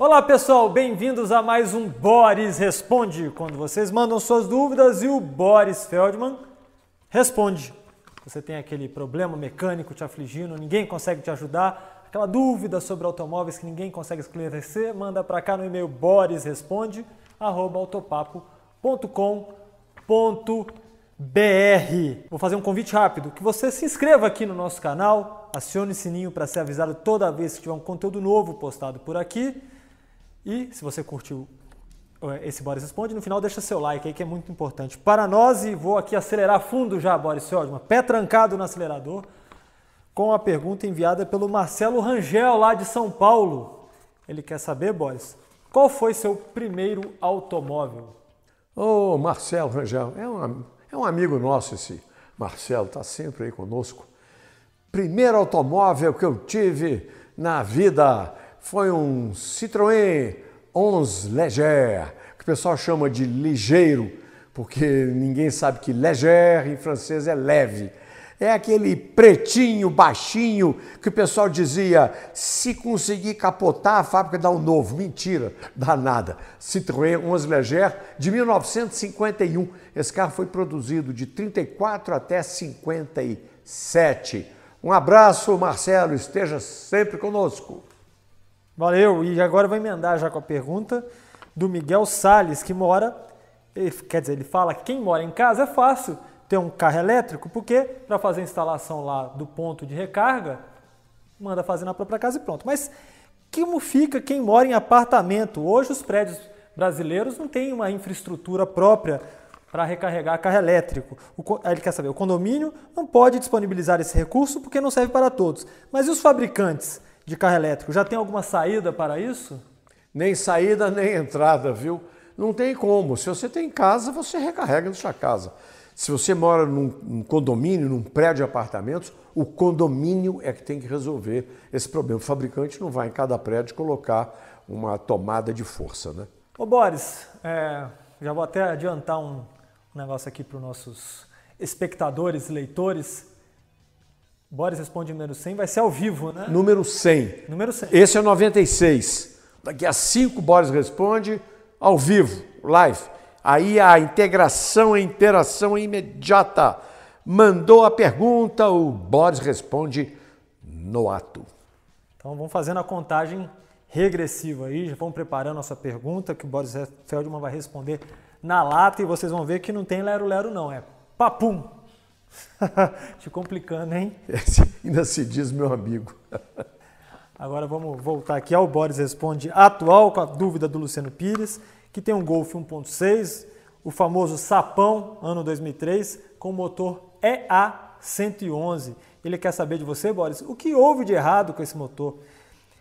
Olá pessoal, bem-vindos a mais um Boris Responde, quando vocês mandam suas dúvidas e o Boris Feldman responde. Você tem aquele problema mecânico te afligindo, ninguém consegue te ajudar, aquela dúvida sobre automóveis que ninguém consegue esclarecer, manda para cá no e-mail borisresponde@autopapo.com.br. Vou fazer um convite rápido, que você se inscreva aqui no nosso canal, acione o sininho para ser avisado toda vez que tiver um conteúdo novo postado por aqui e se você curtiu eh, esse Boris Responde, no final deixa seu like aí que é muito importante para nós. E vou aqui acelerar fundo já, Boris uma pé trancado no acelerador, com a pergunta enviada pelo Marcelo Rangel, lá de São Paulo. Ele quer saber, Boris, qual foi seu primeiro automóvel? Ô, oh, Marcelo Rangel, é um, é um amigo nosso esse Marcelo, está sempre aí conosco. Primeiro automóvel que eu tive na vida foi um Citroën 11 Légère que o pessoal chama de ligeiro, porque ninguém sabe que Légère em francês é leve. É aquele pretinho, baixinho, que o pessoal dizia: se conseguir capotar, a fábrica dá um novo. Mentira, dá nada. Citroën 11 Leger de 1951. Esse carro foi produzido de 34 até 57. Um abraço, Marcelo, esteja sempre conosco. Valeu. E agora vou emendar já com a pergunta do Miguel Sales, que mora, quer dizer, ele fala, quem mora em casa é fácil ter um carro elétrico, porque para fazer a instalação lá do ponto de recarga, manda fazer na própria casa e pronto. Mas como fica quem mora em apartamento? Hoje os prédios brasileiros não têm uma infraestrutura própria para recarregar carro elétrico. O, ele quer saber, o condomínio não pode disponibilizar esse recurso porque não serve para todos. Mas e os fabricantes? de carro elétrico. Já tem alguma saída para isso? Nem saída, nem entrada, viu? Não tem como. Se você tem casa, você recarrega na sua casa. Se você mora num, condomínio, num prédio de apartamentos, o condomínio é que tem que resolver esse problema. O fabricante não vai em cada prédio colocar uma tomada de força, né? Ô Boris, é, já vou até adiantar um negócio aqui para os nossos espectadores, leitores. Boris Responde número 100 vai ser ao vivo, né? Número 100. Número 100. Esse é o 96. Daqui a 5, Boris Responde ao vivo, live. Aí a integração e interação é imediata. Mandou a pergunta, o Boris responde no ato. Então vamos fazendo a contagem regressiva aí, já vamos preparando a nossa pergunta, que o Boris Feldman vai responder na lata e vocês vão ver que não tem lero-lero não, é papum! Te complicando, hein? Esse ainda se diz meu amigo. Agora vamos voltar aqui ao Boris Responde atual, com a dúvida do Luciano Pires, que tem um Golf 1.6, o famoso Sapão, ano 2003, com motor EA111. Ele quer saber de você, Boris, o que houve de errado com esse motor?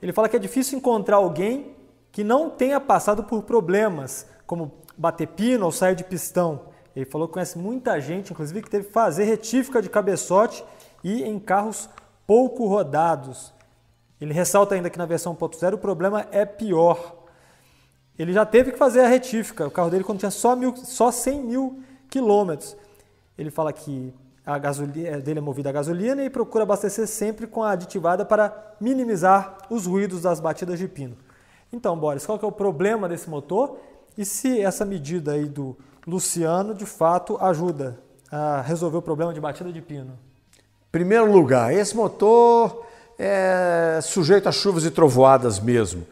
Ele fala que é difícil encontrar alguém que não tenha passado por problemas, como bater pino ou sair de pistão. Ele falou que conhece muita gente, inclusive, que teve que fazer retífica de cabeçote e em carros pouco rodados. Ele ressalta ainda que na versão 1.0 o problema é pior. Ele já teve que fazer a retífica, o carro dele quando tinha só, mil, só 100 mil quilômetros. Ele fala que a gasolina é, dele é movida a gasolina e procura abastecer sempre com a aditivada para minimizar os ruídos das batidas de pino. Então, Boris, qual que é o problema desse motor? E se essa medida aí do Luciano de fato ajuda a resolver o problema de batida de pino? Primeiro lugar, esse motor é sujeito a chuvas e trovoadas mesmo.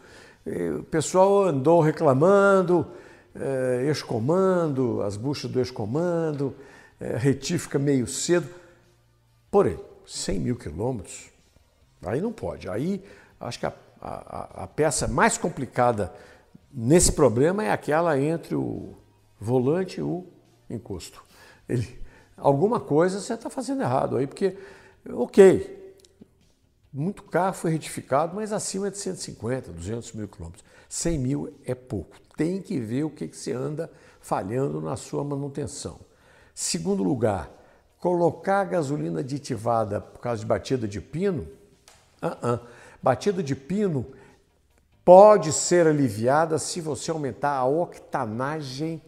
O pessoal andou reclamando, é, ex-comando, as buchas do ex-comando, é, eh, retífica meio cedo. Porém, 100 mil quilômetros, aí não pode. Aí acho que a, a, a peça mais complicada nesse problema é aquela entre o volante, ou encosto. Ele, alguma coisa você está fazendo errado aí, porque, ok, muito carro foi retificado, mas acima de 150, 200 mil quilômetros. 100 mil é pouco. Tem que ver o que, que você anda falhando na sua manutenção. Segundo lugar, colocar gasolina aditivada por causa de batida de pino, uh -uh. batida de pino pode ser aliviada se você aumentar a octanagem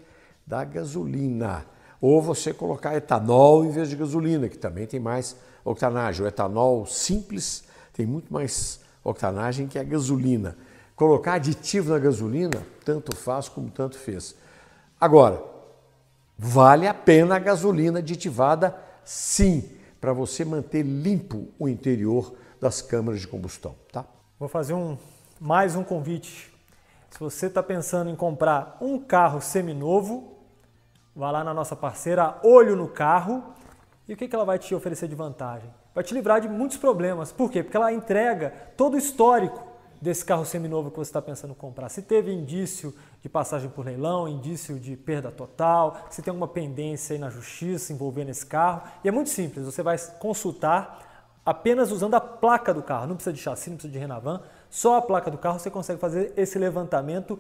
da gasolina. Ou você colocar etanol em vez de gasolina, que também tem mais octanagem. O etanol simples tem muito mais octanagem que a gasolina. Colocar aditivo na gasolina, tanto faz como tanto fez. Agora, vale a pena a gasolina aditivada? Sim, para você manter limpo o interior das câmaras de combustão, tá? Vou fazer um mais um convite. Se você está pensando em comprar um carro seminovo, Vai lá na nossa parceira Olho no Carro. E o que, que ela vai te oferecer de vantagem? Vai te livrar de muitos problemas. Por quê? Porque ela entrega todo o histórico desse carro seminovo que você está pensando em comprar. Se teve indício de passagem por leilão, indício de perda total, se tem alguma pendência aí na justiça envolvendo esse carro. E é muito simples, você vai consultar apenas usando a placa do carro. Não precisa de chassi, não precisa de Renavan. Só a placa do carro você consegue fazer esse levantamento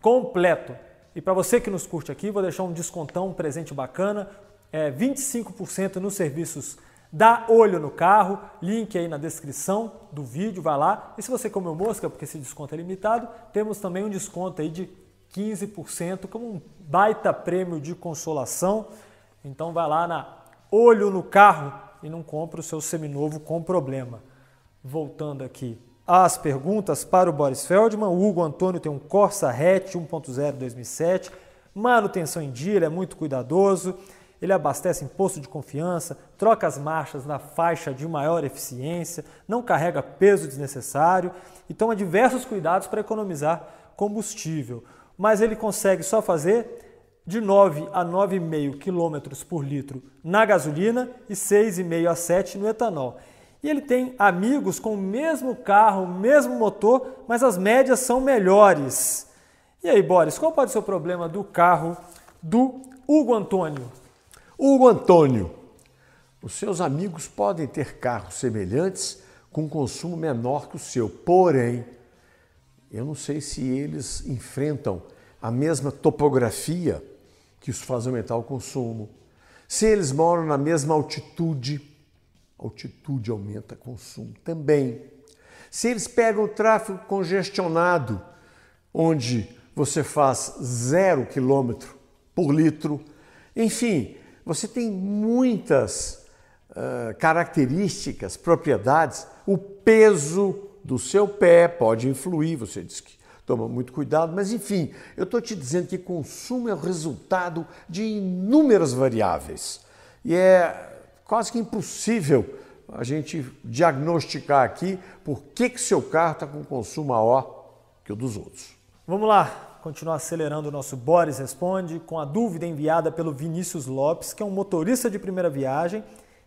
completo. E para você que nos curte aqui, vou deixar um descontão, um presente bacana, é 25% nos serviços da olho no carro, link aí na descrição do vídeo, vai lá. E se você comeu mosca, porque esse desconto é limitado, temos também um desconto aí de 15%, como um baita prêmio de consolação. Então vai lá na olho no carro e não compra o seu seminovo com problema. Voltando aqui as perguntas para o Boris Feldman. O Hugo Antônio tem um Corsa Hatch 1.0 2007, manutenção em dia, ele é muito cuidadoso. Ele abastece em posto de confiança, troca as marchas na faixa de maior eficiência, não carrega peso desnecessário e toma diversos cuidados para economizar combustível. Mas ele consegue só fazer de 9 a 9,5 km por litro na gasolina e 6,5 a 7 no etanol. E ele tem amigos com o mesmo carro, o mesmo motor, mas as médias são melhores. E aí, Boris, qual pode ser o problema do carro do Hugo Antônio? Hugo Antônio, os seus amigos podem ter carros semelhantes com consumo menor que o seu, porém, eu não sei se eles enfrentam a mesma topografia que os faz aumentar o consumo, se eles moram na mesma altitude, altitude aumenta consumo também. Se eles pegam o tráfego congestionado, onde você faz zero quilômetro por litro, enfim, você tem muitas uh, características, propriedades. O peso do seu pé pode influir, você diz que toma muito cuidado, mas enfim, eu estou te dizendo que consumo é o resultado de inúmeras variáveis. E é quase que impossível a gente diagnosticar aqui por que, que seu carro está com consumo maior que o dos outros. Vamos lá, continuar acelerando o nosso Boris Responde com a dúvida enviada pelo Vinícius Lopes, que é um motorista de primeira viagem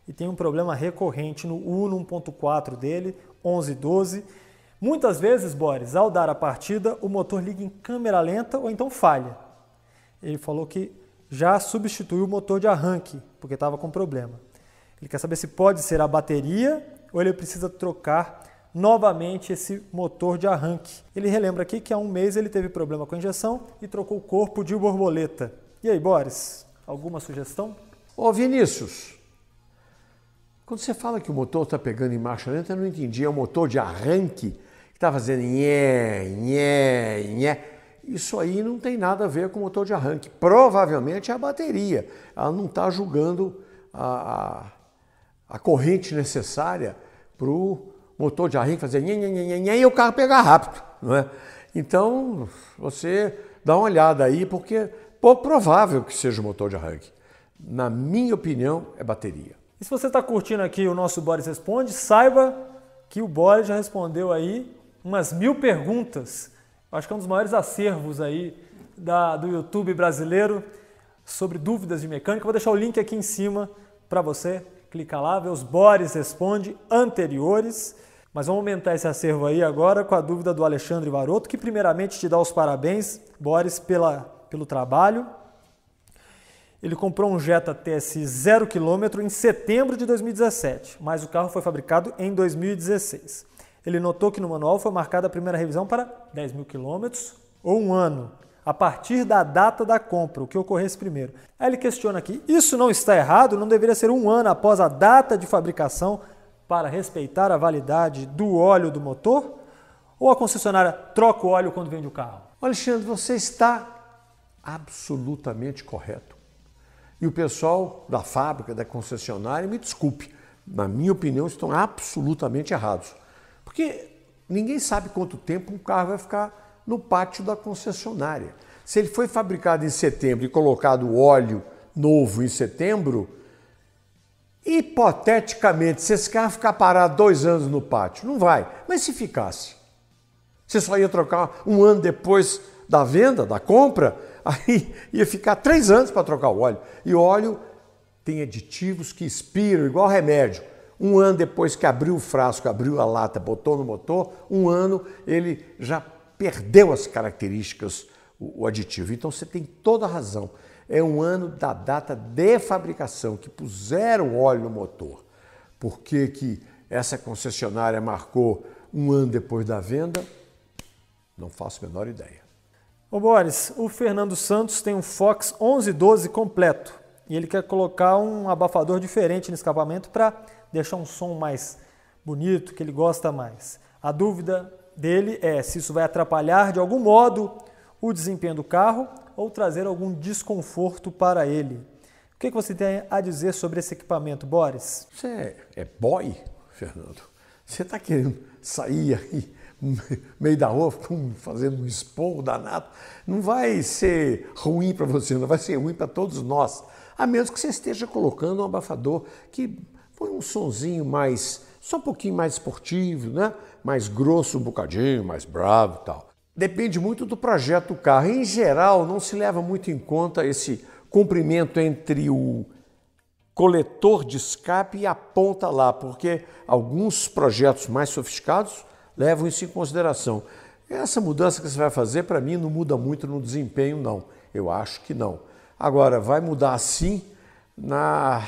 e tem um problema recorrente no Uno 1.4 dele, 1112. Muitas vezes, Boris, ao dar a partida, o motor liga em câmera lenta ou então falha. Ele falou que já substituiu o motor de arranque, porque estava com problema. Ele quer saber se pode ser a bateria ou ele precisa trocar novamente esse motor de arranque. Ele relembra aqui que há um mês ele teve problema com a injeção e trocou o corpo de borboleta. E aí, Boris, alguma sugestão? Ô Vinícius, quando você fala que o motor está pegando em marcha lenta, eu não entendi. É o motor de arranque que está fazendo nhé, nhé, nhé. Isso aí não tem nada a ver com o motor de arranque. Provavelmente é a bateria. Ela não está julgando a, a a corrente necessária para o motor de arranque fazer nhen, nhen, nhen, e o carro pegar rápido, não é? Então, você dá uma olhada aí, porque pouco provável que seja o motor de arranque. Na minha opinião, é bateria. E se você está curtindo aqui o nosso Boris Responde, saiba que o Boris já respondeu aí umas mil perguntas. Acho que é um dos maiores acervos aí da, do YouTube brasileiro sobre dúvidas de mecânica. Vou deixar o link aqui em cima para você clica lá, vê os Boris responde anteriores. Mas vamos aumentar esse acervo aí agora com a dúvida do Alexandre Varoto, que primeiramente te dá os parabéns, Boris, pela, pelo trabalho. Ele comprou um Jetta TSI 0 km em setembro de 2017, mas o carro foi fabricado em 2016. Ele notou que no manual foi marcada a primeira revisão para 10 mil km ou um ano a partir da data da compra, o que ocorresse primeiro. Aí ele questiona aqui: isso não está errado? Não deveria ser um ano após a data de fabricação para respeitar a validade do óleo do motor? Ou a concessionária troca o óleo quando vende o carro? Alexandre, você está absolutamente correto. E o pessoal da fábrica, da concessionária, me desculpe, na minha opinião, estão absolutamente errados. Porque ninguém sabe quanto tempo um carro vai ficar no pátio da concessionária. Se ele foi fabricado em setembro e colocado óleo novo em setembro, hipoteticamente, se esse carro ficar parado dois anos no pátio, não vai. Mas se ficasse, você só ia trocar um ano depois da venda, da compra, aí ia ficar três anos para trocar o óleo. E o óleo tem aditivos que expiram, igual remédio. Um ano depois que abriu o frasco, abriu a lata, botou no motor, um ano ele já perdeu as características, o, o aditivo. Então você tem toda a razão. É um ano da data de fabricação, que puseram óleo no motor. Por que, que essa concessionária marcou um ano depois da venda? Não faço a menor ideia. Ô Boris, o Fernando Santos tem um Fox 1112 completo e ele quer colocar um abafador diferente no escapamento para deixar um som mais bonito, que ele gosta mais. A dúvida dele é se isso vai atrapalhar de algum modo o desempenho do carro ou trazer algum desconforto para ele. O que, é que você tem a dizer sobre esse equipamento, Boris? Você é, é boy, Fernando? Você está querendo sair aí meio da rua fazendo um esporro danado? Não vai ser ruim para você, não vai ser ruim para todos nós. A menos que você esteja colocando um abafador que põe um sonzinho mais só um pouquinho mais esportivo, né? mais grosso um bocadinho, mais bravo e tal. Depende muito do projeto do carro. Em geral, não se leva muito em conta esse comprimento entre o coletor de escape e a ponta lá, porque alguns projetos mais sofisticados levam isso em consideração. Essa mudança que você vai fazer, para mim, não muda muito no desempenho, não. Eu acho que não. Agora, vai mudar sim na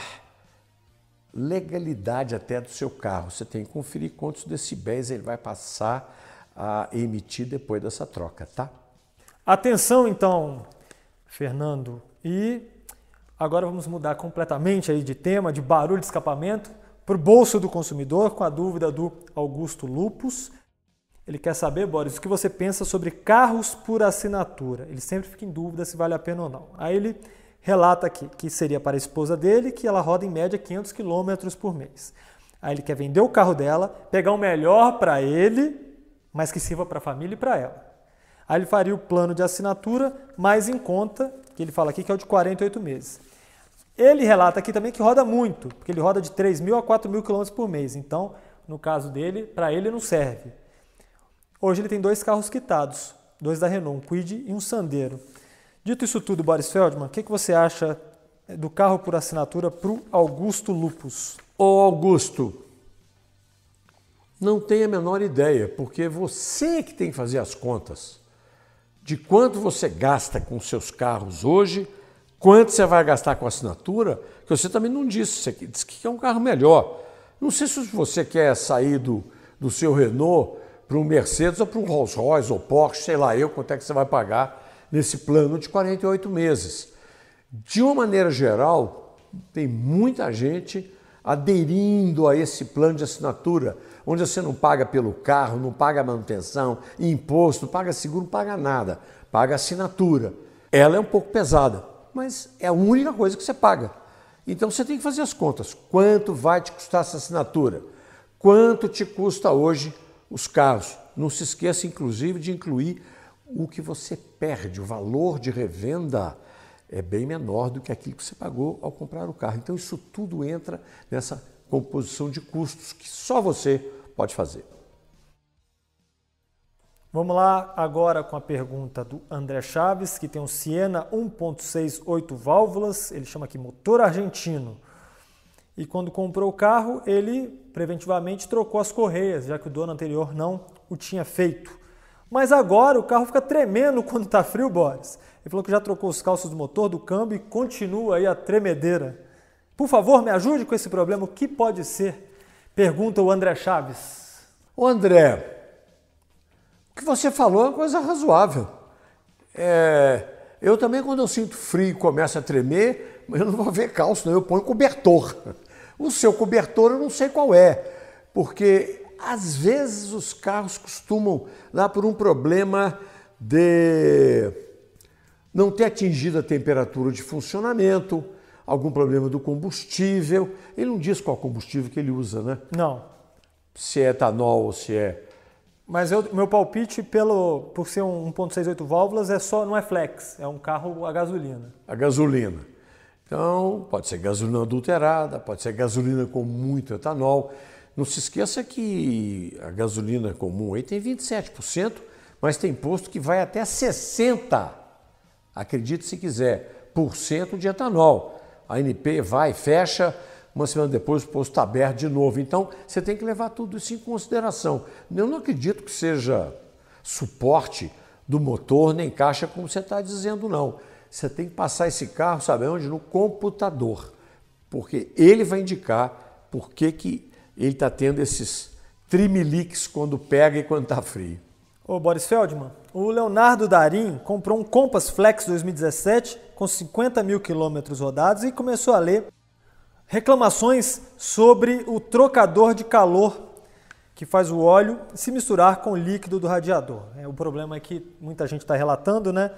legalidade até do seu carro. Você tem que conferir quantos decibéis ele vai passar a emitir depois dessa troca, tá? Atenção então, Fernando. E agora vamos mudar completamente aí de tema, de barulho de escapamento, para o bolso do consumidor, com a dúvida do Augusto Lupus. Ele quer saber, Boris, o que você pensa sobre carros por assinatura. Ele sempre fica em dúvida se vale a pena ou não. Aí ele relata que, que seria para a esposa dele, que ela roda em média 500 quilômetros por mês. Aí ele quer vender o carro dela, pegar o melhor para ele, mas que sirva para a família e para ela. Aí ele faria o plano de assinatura mais em conta, que ele fala aqui que é o de 48 meses. Ele relata aqui também que roda muito, porque ele roda de 3 mil a 4 mil quilômetros por mês. Então, no caso dele, para ele não serve. Hoje ele tem dois carros quitados, dois da Renault, um Kwid e um Sandero. Dito isso tudo, Boris Feldman, o que, que você acha eh, do carro por assinatura para o Augusto Lupus? Ô Augusto, não tenho a menor ideia, porque você é que tem que fazer as contas de quanto você gasta com seus carros hoje, quanto você vai gastar com assinatura, que você também não disse, você disse que é um carro melhor. Não sei se você quer sair do, do seu Renault para um Mercedes ou para um Rolls Royce ou Porsche, sei lá eu, quanto é que você vai pagar nesse plano de 48 meses. De uma maneira geral, tem muita gente aderindo a esse plano de assinatura, onde você não paga pelo carro, não paga manutenção, imposto, paga seguro, não paga nada, paga assinatura. Ela é um pouco pesada, mas é a única coisa que você paga. Então você tem que fazer as contas. Quanto vai te custar essa assinatura? Quanto te custa hoje os carros? Não se esqueça, inclusive, de incluir o que você perde, o valor de revenda é bem menor do que aquilo que você pagou ao comprar o carro. Então, isso tudo entra nessa composição de custos que só você pode fazer. Vamos lá agora com a pergunta do André Chaves, que tem um Siena 1.68 válvulas, ele chama aqui motor argentino. E quando comprou o carro, ele preventivamente trocou as correias, já que o dono anterior não o tinha feito. Mas agora o carro fica tremendo quando está frio, Boris. Ele falou que já trocou os calços do motor, do câmbio e continua aí a tremedeira. Por favor, me ajude com esse problema. O que pode ser? Pergunta o André Chaves. Ô André, o que você falou é uma coisa razoável. É, eu também, quando eu sinto frio e começa a tremer, eu não vou ver calço, não. Eu ponho cobertor. O seu cobertor eu não sei qual é, porque às vezes os carros costumam lá por um problema de não ter atingido a temperatura de funcionamento, algum problema do combustível. Ele não diz qual combustível que ele usa, né? Não. Se é etanol ou se é. Mas eu, meu palpite, pelo, por ser um 1.68 válvulas, é só, não é flex, é um carro a gasolina. A gasolina. Então, pode ser gasolina adulterada, pode ser gasolina com muito etanol. Não se esqueça que a gasolina comum aí tem 27%, mas tem posto que vai até 60%, acredite se quiser, por cento de etanol. A NP vai, fecha, uma semana depois o posto está aberto de novo. Então, você tem que levar tudo isso em consideração. Eu não acredito que seja suporte do motor nem caixa como você está dizendo, não. Você tem que passar esse carro, sabe onde? No computador, porque ele vai indicar por que que ele está tendo esses trimiliques quando pega e quando está frio. Ô Boris Feldman, o Leonardo Darim comprou um Compass Flex 2017 com 50 mil quilômetros rodados e começou a ler reclamações sobre o trocador de calor que faz o óleo se misturar com o líquido do radiador. É O problema é que muita gente está relatando, né?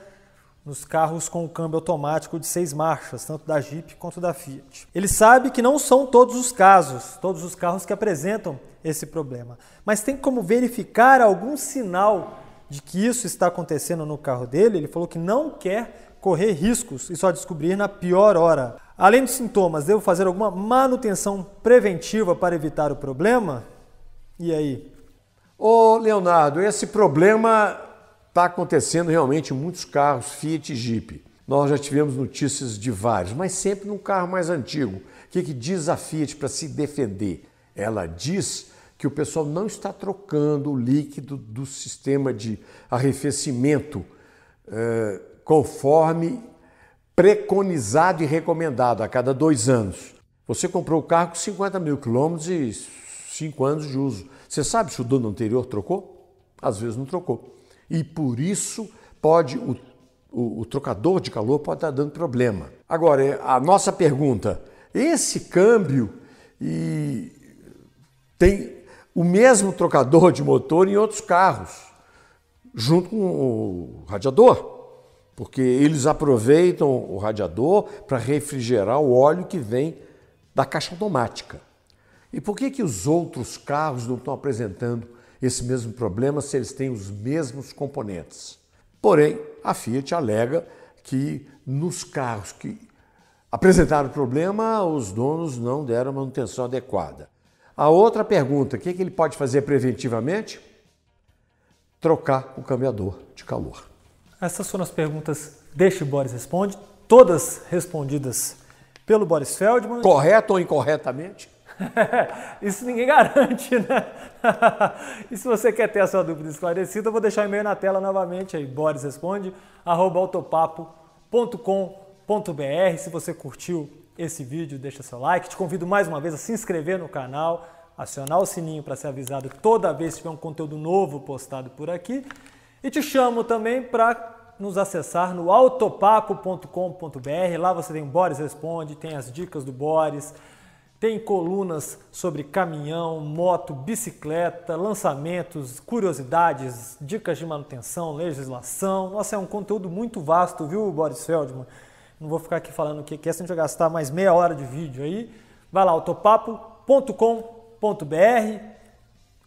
nos carros com o câmbio automático de seis marchas, tanto da Jeep quanto da Fiat. Ele sabe que não são todos os casos, todos os carros que apresentam esse problema, mas tem como verificar algum sinal de que isso está acontecendo no carro dele. Ele falou que não quer correr riscos e só descobrir na pior hora. Além dos sintomas, devo fazer alguma manutenção preventiva para evitar o problema? E aí? Ô Leonardo, esse problema Está acontecendo realmente muitos carros Fiat e Jeep. Nós já tivemos notícias de vários, mas sempre num carro mais antigo. O que, que diz a Fiat para se defender? Ela diz que o pessoal não está trocando o líquido do sistema de arrefecimento eh, conforme preconizado e recomendado a cada dois anos. Você comprou o carro com 50 mil quilômetros e cinco anos de uso. Você sabe se o dono anterior trocou? Às vezes não trocou. E por isso pode o, o, o trocador de calor pode estar dando problema. Agora, é, a nossa pergunta: esse câmbio e tem o mesmo trocador de motor em outros carros, junto com o radiador, porque eles aproveitam o radiador para refrigerar o óleo que vem da caixa automática. E por que, que os outros carros não estão apresentando esse mesmo problema se eles têm os mesmos componentes. Porém, a Fiat alega que nos carros que apresentaram o problema, os donos não deram manutenção adequada. A outra pergunta, o que, é que ele pode fazer preventivamente? Trocar o cambiador de calor. Essas foram as perguntas deste Boris Responde, todas respondidas pelo Boris Feldman. Correto ou incorretamente? Isso ninguém garante, né? e se você quer ter a sua dúvida esclarecida, eu vou deixar o e-mail na tela novamente aí, Boris responde, autopapo.com.br. Se você curtiu esse vídeo, deixa seu like. Te convido mais uma vez a se inscrever no canal, acionar o sininho para ser avisado toda vez que tiver um conteúdo novo postado por aqui. E te chamo também para nos acessar no autopapo.com.br. Lá você tem o Boris Responde, tem as dicas do Boris, tem colunas sobre caminhão, moto, bicicleta, lançamentos, curiosidades, dicas de manutenção, legislação. Nossa, é um conteúdo muito vasto, viu, Boris Feldman? Não vou ficar aqui falando o que é, senão a gente vai gastar mais meia hora de vídeo aí. Vai lá, autopapo.com.br.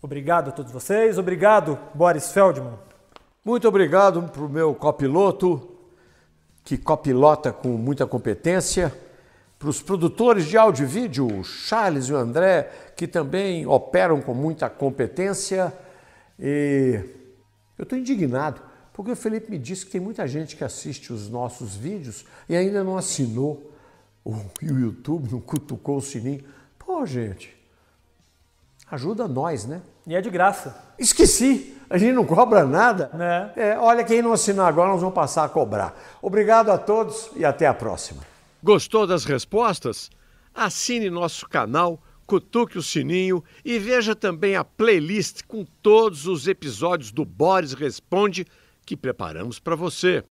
Obrigado a todos vocês. Obrigado, Boris Feldman. Muito obrigado para o meu copiloto, que copilota com muita competência para os produtores de áudio e vídeo, o Charles e o André, que também operam com muita competência. E eu estou indignado, porque o Felipe me disse que tem muita gente que assiste os nossos vídeos e ainda não assinou o, YouTube, não cutucou o sininho. Pô, gente, ajuda nós, né? E é de graça. Esqueci! A gente não cobra nada. Né? É, olha, quem não assinar agora, nós vamos passar a cobrar. Obrigado a todos e até a próxima. Gostou das respostas? Assine nosso canal, cutuque o sininho e veja também a playlist com todos os episódios do Boris Responde que preparamos para você.